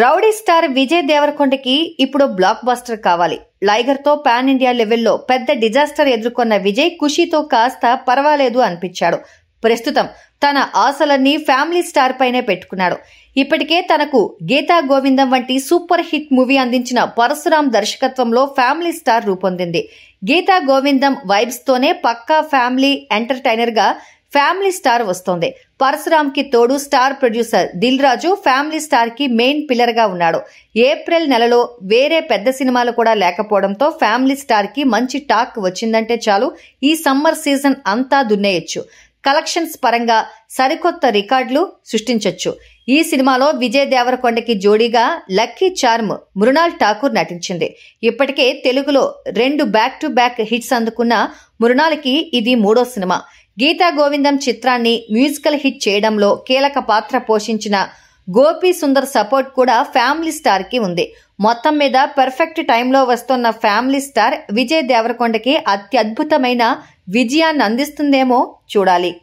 rowdy star Vijay దేవరకొండకి ఇప్పుడు block buster కావాలి లైగర్ తో పాన్ ఇండియా లెవెల్లో పెద్ద డిజాస్టర్ ఎదుర్కొన్న విజయ్ ఖుషీతో కాస్త పర్వాలేదు అనిపించాడు ప్రస్తుతం తన ఆశలన్నీ ఫ్యామిలీ స్టార్ పైనే పెట్టుకున్నాడు ఇప్పటికే తనకు గీతా గోవిందం వంటి సూపర్ హిట్ మూవీ అందించిన పరశురాం దర్శకత్వంలో ఫ్యామిలీ స్టార్ రూపొందింది గీతా గోవిందం వైబ్స్తోనే పక్కా ఫ్యామిలీ ఎంటర్టైనర్గా ఫ్యామిలీ స్టార్ వస్తోంది పరశురామ్ కి తోడు star producer Dil Raju family star కి మెయిన్ పిల్లర్ గా ఉన్నాడు ఏప్రిల్ నెలలో వేరే పెద్ద సినిమాలు కూడా లేకపోవడంతో ఫ్యామిలీ స్టార్ కి మంచి టాక్ వచ్చిందంటే చాలు ఈ సమ్మర్ సీజన్ అంతా దున్నేయచ్చు కలెక్షన్స్ పరంగా సరికొత్త రికార్డులు సృష్టించవచ్చు ఈ సినిమాలో విజయ్ దేవరకొండకి జోడీగా లక్కీ చార్మ్ మృణాల్ ఠాకూర్ నటించింది ఇప్పటికే తెలుగులో రెండు బ్యాక్ టు బ్యాక్ హిట్స్ అందుకున్న మృణాల్కి ఇది మూడో సినిమా గీతా గోవిందం చిత్రాన్ని మ్యూజికల్ హిట్ చేయడంలో కీలక పాత్ర పోషించిన గోపీ సుందర్ సపోర్ట్ కూడా ఫ్యామిలీ స్టార్కి ఉంది మొత్తం మీద పర్ఫెక్ట్ టైంలో వస్తున్న ఫ్యామిలీ స్టార్ విజయ్ దేవరకొండకి అత్యద్భుతమైన విజయాన్ని అందిస్తుందేమో చూడాలి